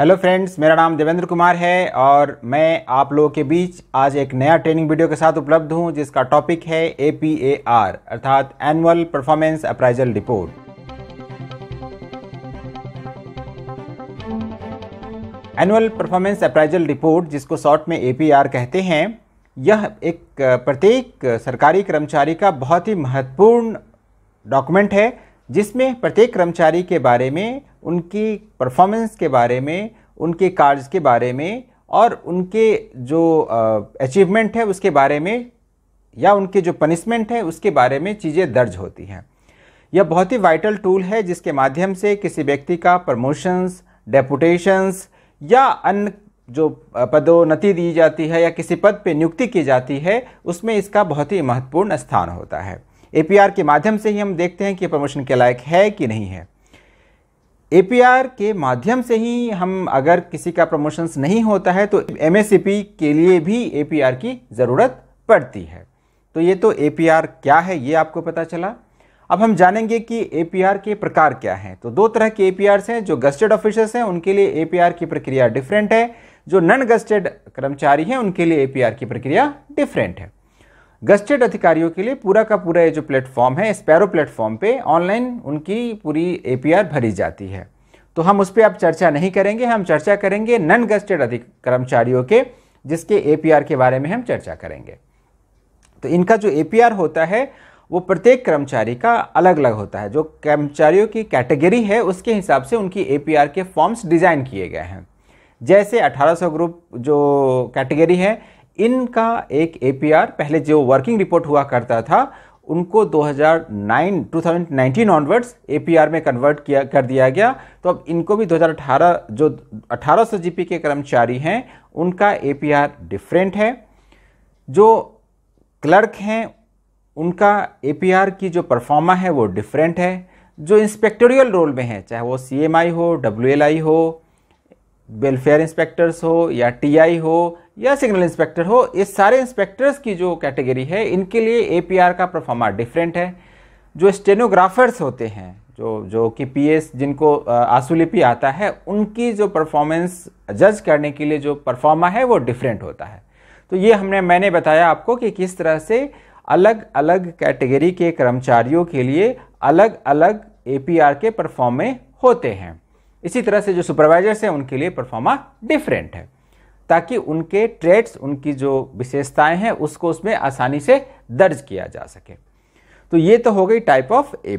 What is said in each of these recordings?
hello friends मेरा नाम देवेंद्र कुमार है और मैं आप लोगों के बीच आज एक नया ट्रेनिंग वीडियो के साथ उपलब्ध हूं जिसका टॉपिक है ए पी ए आर अर्थात annual performance appraisal report annual performance appraisal report जिसको शॉर्ट में ए पी आर कहते हैं यह एक प्रत्येक सरकारी कर्मचारी का बहुत ही महत्वपूर्ण डॉक्यूमेंट है जिसमें प्रत्येक कर्मचारी के बारे में उनकी परफॉर्मेंस के बारे में उनके कार्य के बारे में और उनके जो अचीवमेंट है उसके बारे में या उनके जो पनिशमेंट है उसके बारे में चीज़ें दर्ज होती हैं यह बहुत ही वाइटल टूल है जिसके माध्यम से किसी व्यक्ति का प्रमोशंस डेपुटेशंस या अन्य जो पदोन्नति दी जाती है या किसी पद पे नियुक्ति की जाती है उसमें इसका बहुत ही महत्वपूर्ण स्थान होता है ए के माध्यम से ही हम देखते हैं कि प्रमोशन के लायक है कि नहीं है ए के माध्यम से ही हम अगर किसी का प्रमोशंस नहीं होता है तो एम के लिए भी ए की ज़रूरत पड़ती है तो ये तो ए क्या है ये आपको पता चला अब हम जानेंगे कि ए के प्रकार क्या हैं तो दो तरह के ए हैं जो गस्टेड ऑफिसर्स हैं उनके लिए ए की प्रक्रिया डिफरेंट है जो नन गस्टेड कर्मचारी हैं उनके लिए ए की प्रक्रिया डिफरेंट है गस्टेड अधिकारियों के लिए पूरा का पूरा ये जो प्लेटफॉर्म है स्पैरो प्लेटफॉर्म पे ऑनलाइन उनकी पूरी ए भरी जाती है तो हम उस पर आप चर्चा नहीं करेंगे हम चर्चा करेंगे नन गस्टेड अधिक कर्मचारियों के जिसके ए के बारे में हम चर्चा करेंगे तो इनका जो ए होता है वो प्रत्येक कर्मचारी का अलग अलग होता है जो कर्मचारियों की कैटेगरी है उसके हिसाब से उनकी ए के फॉर्म्स डिज़ाइन किए गए हैं जैसे 1800 ग्रुप जो कैटेगरी है इनका एक एपीआर पहले जो वर्किंग रिपोर्ट हुआ करता था उनको 2009 2019 ऑनवर्ड्स एपीआर में कन्वर्ट किया कर दिया गया तो अब इनको भी 2018 जो 1800 जीपी के कर्मचारी हैं उनका एपीआर डिफरेंट है जो क्लर्क हैं उनका एपीआर की जो परफॉर्मा है वो डिफरेंट है जो इंस्पेक्टोरियल रोल में है चाहे वो सीएमआई हो डब्ल्यूएलआई हो वेलफेयर इंस्पेक्टर्स हो या टीआई हो या सिग्नल इंस्पेक्टर हो ये सारे इंस्पेक्टर्स की जो कैटेगरी है इनके लिए ए का परफॉर्मा डिफरेंट है जो स्टेनोग्राफर्स होते हैं जो जो कि पीएस जिनको आंसू लिपि आता है उनकी जो परफॉर्मेंस जज करने के लिए जो परफॉर्मा है वो डिफरेंट होता है तो ये हमने मैंने बताया आपको कि किस तरह से अलग अलग कैटेगरी के कर्मचारियों के लिए अलग अलग ए के परफॉर्मे होते हैं इसी तरह से जो सुपरवाइजर्स हैं उनके लिए परफॉर्मा डिफरेंट है ताकि उनके ट्रेड्स उनकी जो विशेषताएं हैं उसको उसमें आसानी से दर्ज किया जा सके तो ये तो हो गई टाइप ऑफ ए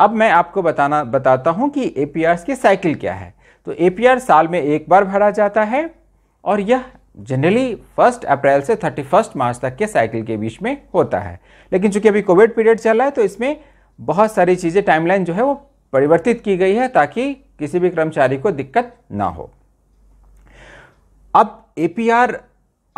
अब मैं आपको बताना बताता हूं कि एपीआरस की साइकिल क्या है तो ए साल में एक बार भरा जाता है और यह जनरली फर्स्ट अप्रैल से थर्टी फर्स्ट मार्च तक के साइकिल के बीच में होता है लेकिन चूंकि अभी कोविड पीरियड चल रहा है तो इसमें बहुत सारी चीज़ें टाइमलाइन जो है वो परिवर्तित की गई है ताकि किसी भी कर्मचारी को दिक्कत ना हो अब एपीआर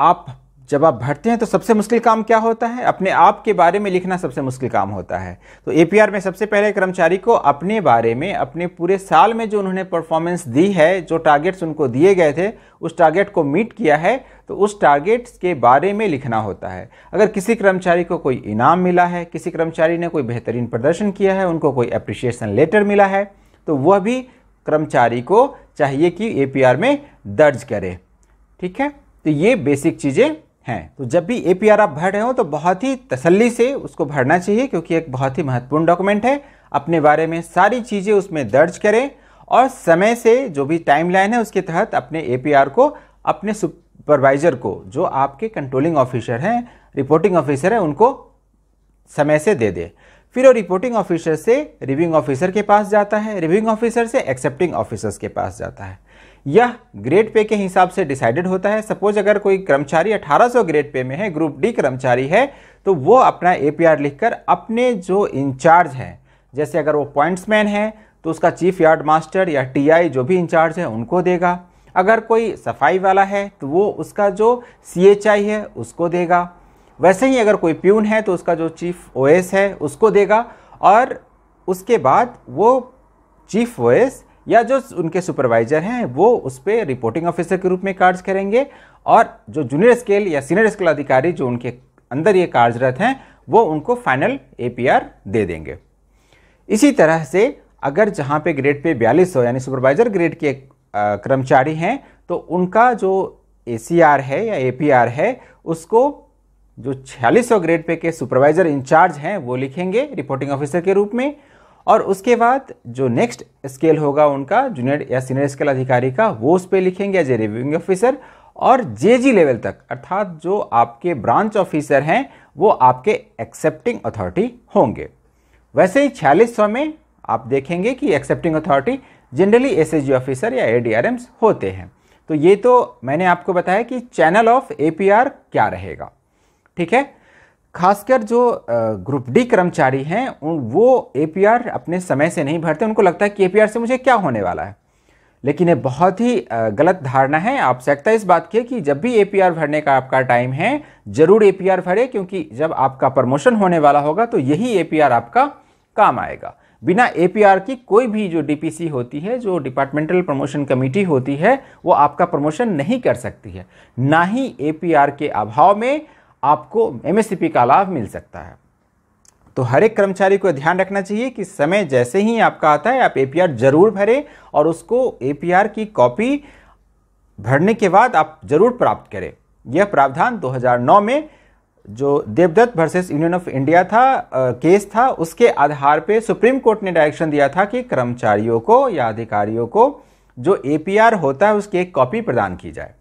आप जब आप भरते हैं तो सबसे मुश्किल काम क्या होता है अपने आप के बारे में लिखना सबसे मुश्किल काम होता है तो एपीआर में सबसे पहले कर्मचारी को अपने बारे में अपने पूरे साल में जो उन्होंने परफॉर्मेंस दी है जो टारगेट्स उनको दिए गए थे उस टारगेट को मीट किया है तो उस टारगेट्स के बारे में लिखना होता है अगर किसी कर्मचारी को कोई इनाम मिला है किसी कर्मचारी ने कोई बेहतरीन प्रदर्शन किया है उनको कोई अप्रिशिएशन लेटर मिला है तो वह भी कर्मचारी को चाहिए कि ए में दर्ज करे ठीक है तो ये बेसिक चीज़ें हैं तो जब भी ए आप भर रहे हो तो बहुत ही तसल्ली से उसको भरना चाहिए क्योंकि एक बहुत ही महत्वपूर्ण डॉक्यूमेंट है अपने बारे में सारी चीज़ें उसमें दर्ज करें और समय से जो भी टाइमलाइन है उसके तहत अपने ए को अपने सुपरवाइजर को जो आपके कंट्रोलिंग ऑफिसर हैं रिपोर्टिंग ऑफिसर हैं उनको समय से दे दे फिर वो रिपोर्टिंग ऑफिसर से रिव्यूइंग ऑफिसर के पास जाता है रिव्यूइंग ऑफिसर से एक्सेप्टिंग ऑफिसर्स के पास जाता है यह ग्रेड पे के हिसाब से डिसाइडेड होता है सपोज अगर कोई कर्मचारी 1800 ग्रेड पे में है ग्रुप डी कर्मचारी है तो वो अपना एपीआर लिखकर अपने जो इंचार्ज हैं जैसे अगर वो पॉइंट्समैन है तो उसका चीफ यार्ड मास्टर या टीआई जो भी इंचार्ज है उनको देगा अगर कोई सफाई वाला है तो वो उसका जो सी है उसको देगा वैसे ही अगर कोई प्यून है तो उसका जो चीफ ओएस है उसको देगा और उसके बाद वो चीफ ओएस या जो उनके सुपरवाइजर हैं वो उस पर रिपोर्टिंग ऑफिसर के रूप में कार्य करेंगे और जो जूनियर स्केल या सीनियर स्केल अधिकारी जो उनके अंदर ये कार्यरत हैं वो उनको फाइनल ए दे देंगे इसी तरह से अगर जहाँ पे ग्रेड पे बयालीस सौ यानी सुपरवाइजर ग्रेड के कर्मचारी हैं तो उनका जो ए है या ए है उसको जो छियालीस सौ ग्रेड पे के सुपरवाइजर इंचार्ज हैं वो लिखेंगे रिपोर्टिंग ऑफिसर के रूप में और उसके बाद जो नेक्स्ट स्केल होगा उनका जूनियर या सीनियर स्केल अधिकारी का वो उस पर लिखेंगे एज ए रिव्यूइंग ऑफिसर और जे जी लेवल तक अर्थात जो आपके ब्रांच ऑफिसर हैं वो आपके एक्सेप्टिंग अथॉरिटी होंगे वैसे ही छियालीस में आप देखेंगे कि accepting authority generally S officer या ए होते हैं तो ये तो मैंने आपको बताया कि चैनल ऑफ ए क्या रहेगा ठीक है खासकर जो ग्रुप डी कर्मचारी हैं उन वो ए अपने समय से नहीं भरते उनको लगता है कि ए से मुझे क्या होने वाला है लेकिन ये बहुत ही गलत धारणा है आवश्यकता इस बात की है कि जब भी एपीआर भरने का आपका टाइम है जरूर ए भरे क्योंकि जब आपका प्रमोशन होने वाला होगा तो यही ए आपका काम आएगा बिना एपीआर की कोई भी जो डीपीसी होती है जो डिपार्टमेंटल प्रमोशन कमेटी होती है वो आपका प्रमोशन नहीं कर सकती है ना ही ए के अभाव में आपको एमएसपी का लाभ मिल सकता है तो हर एक कर्मचारी को ध्यान रखना चाहिए कि समय जैसे ही आपका आता है आप एपीआर जरूर भरें और उसको एपीआर की कॉपी भरने के बाद आप जरूर प्राप्त करें यह प्रावधान 2009 में जो Devdutt versus Union of India था आ, केस था उसके आधार पे सुप्रीम कोर्ट ने डायरेक्शन दिया था कि कर्मचारियों को या अधिकारियों को जो एपीआर होता है उसकी एक कॉपी प्रदान की जाए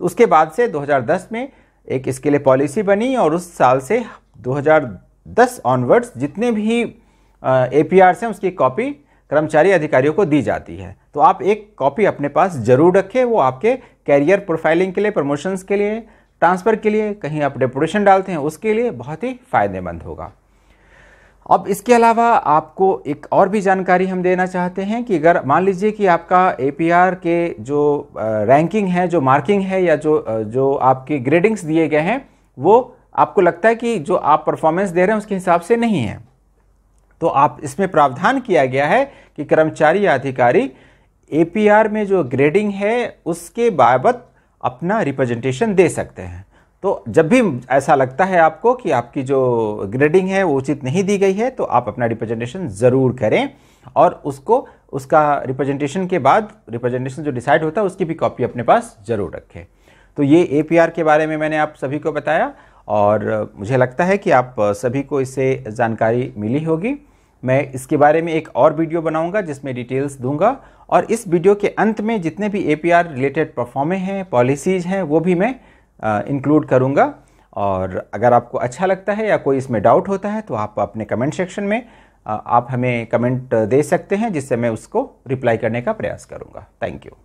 उसके बाद से 2010 में एक इसके लिए पॉलिसी बनी और उस साल से 2010 ऑनवर्ड्स जितने भी ए से उसकी कॉपी कर्मचारी अधिकारियों को दी जाती है तो आप एक कॉपी अपने पास जरूर रखें वो आपके कैरियर प्रोफाइलिंग के लिए प्रमोशंस के लिए ट्रांसफ़र के लिए कहीं आप रेपुटेशन डालते हैं उसके लिए बहुत ही फ़ायदेमंद होगा अब इसके अलावा आपको एक और भी जानकारी हम देना चाहते हैं कि अगर मान लीजिए कि आपका ए के जो रैंकिंग है जो मार्किंग है या जो जो आपके ग्रेडिंग्स दिए गए हैं वो आपको लगता है कि जो आप परफॉर्मेंस दे रहे हैं उसके हिसाब से नहीं है तो आप इसमें प्रावधान किया गया है कि कर्मचारी या अधिकारी ए में जो ग्रेडिंग है उसके बाबत अपना रिप्रेजेंटेशन दे सकते हैं तो जब भी ऐसा लगता है आपको कि आपकी जो ग्रेडिंग है वो उचित नहीं दी गई है तो आप अपना रिप्रेजेंटेशन ज़रूर करें और उसको उसका रिप्रेजेंटेशन के बाद रिप्रेजेंटेशन जो डिसाइड होता है उसकी भी कॉपी अपने पास ज़रूर रखें तो ये ए के बारे में मैंने आप सभी को बताया और मुझे लगता है कि आप सभी को इससे जानकारी मिली होगी मैं इसके बारे में एक और वीडियो बनाऊंगा जिसमें डिटेल्स दूंगा और इस वीडियो के अंत में जितने भी ए रिलेटेड परफॉर्मे हैं पॉलिसीज़ हैं वो भी मैं इंक्लूड करूँगा और अगर आपको अच्छा लगता है या कोई इसमें डाउट होता है तो आप अपने कमेंट सेक्शन में आप हमें कमेंट दे सकते हैं जिससे मैं उसको रिप्लाई करने का प्रयास करूँगा थैंक यू